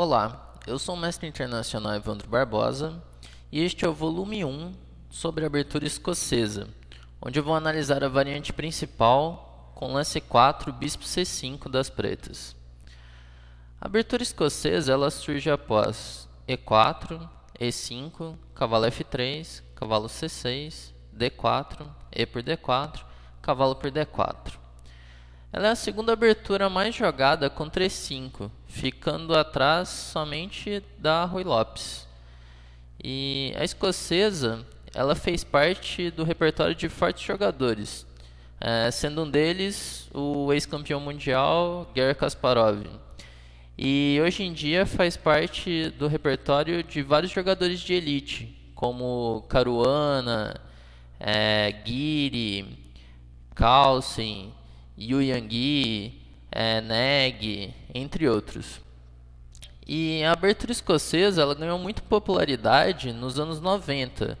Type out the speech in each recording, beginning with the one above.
Olá, eu sou o mestre internacional Evandro Barbosa e este é o volume 1 sobre a abertura escocesa, onde eu vou analisar a variante principal com lance 4, bispo c5 das pretas. A abertura escocesa ela surge após e4, e5, cavalo f3, cavalo c6, d4, e por d4, cavalo por d4. Ela é a segunda abertura mais jogada com 3-5, ficando atrás somente da Rui Lopes. E a escocesa, ela fez parte do repertório de fortes jogadores, é, sendo um deles o ex-campeão mundial Garry Kasparov. E hoje em dia faz parte do repertório de vários jogadores de elite, como Caruana, é, eh, Guiri, Carlsen, Yu Yang, é, eh, Neg, entre outros. E a abertura escocesa ela ganhou muito popularidade nos anos 90,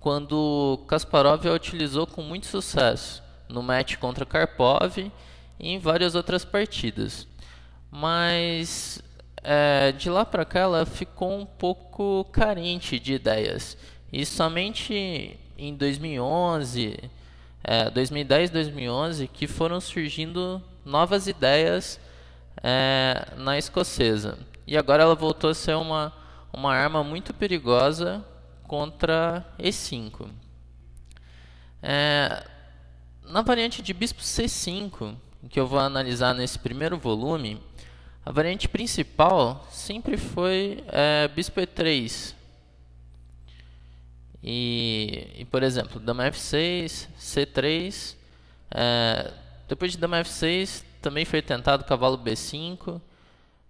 quando Kasparov a utilizou com muito sucesso no match contra Karpov e em várias outras partidas. Mas é, de lá para cá ela ficou um pouco carente de ideias. E somente em 2011 é, 2010, 2011, que foram surgindo novas ideias é, na escocesa. E agora ela voltou a ser uma, uma arma muito perigosa contra E5. É, na variante de bispo C5, que eu vou analisar nesse primeiro volume, a variante principal sempre foi é, bispo E3, e, e por exemplo, dama F6, C3. É, depois de dama F6, também foi tentado cavalo B5.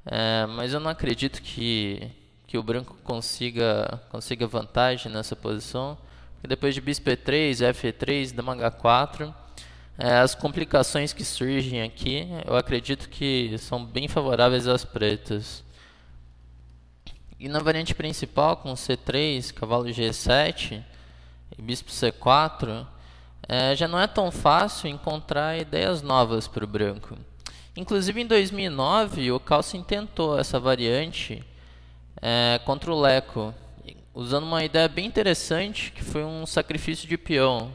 É, mas eu não acredito que, que o branco consiga, consiga vantagem nessa posição. Porque depois de bispo E3, F3, dama H4, é, as complicações que surgem aqui, eu acredito que são bem favoráveis às pretas. E na variante principal, com C3, cavalo G7 e bispo C4, é, já não é tão fácil encontrar ideias novas para o branco. Inclusive em 2009, o Carlsen tentou essa variante é, contra o Leco, usando uma ideia bem interessante, que foi um sacrifício de peão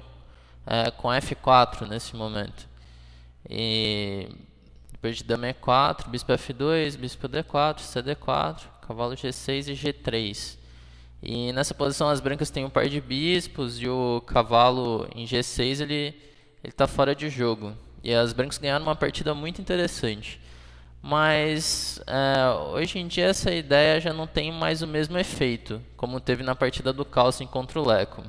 é, com F4 nesse momento. E depois de dama E4, bispo F2, bispo D4, CD4. Cavalo G6 e G3. E nessa posição as brancas têm um par de bispos e o cavalo em G6 ele está fora de jogo. E as brancas ganharam uma partida muito interessante. Mas é, hoje em dia essa ideia já não tem mais o mesmo efeito, como teve na partida do Carlsen contra o Leco.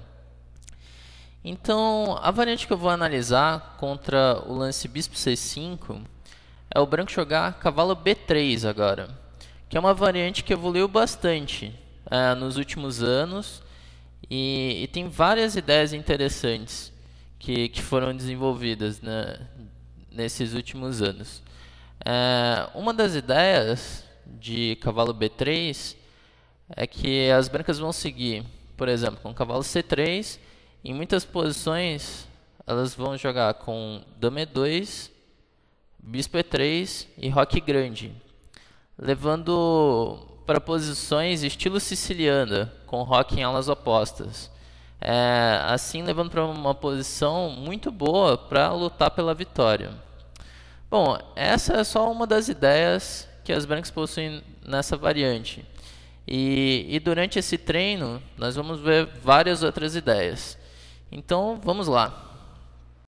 Então, a variante que eu vou analisar contra o lance bispo C5 é o branco jogar cavalo B3 agora que é uma variante que evoluiu bastante uh, nos últimos anos e, e, tem várias ideias interessantes que, que foram desenvolvidas né, nesses últimos anos. Uh, uma das ideias de cavalo B3 é que as brancas vão seguir, por exemplo, com cavalo C3, em muitas posições elas vão jogar com dama E2, bispo E3 e roque grande levando para posições estilo siciliana, com rock em alas opostas. É, assim, levando para uma posição muito boa para lutar pela vitória. Bom, essa é só uma das ideias que as brancas possuem nessa variante. E, e durante esse treino, nós vamos ver várias outras ideias. Então, vamos lá.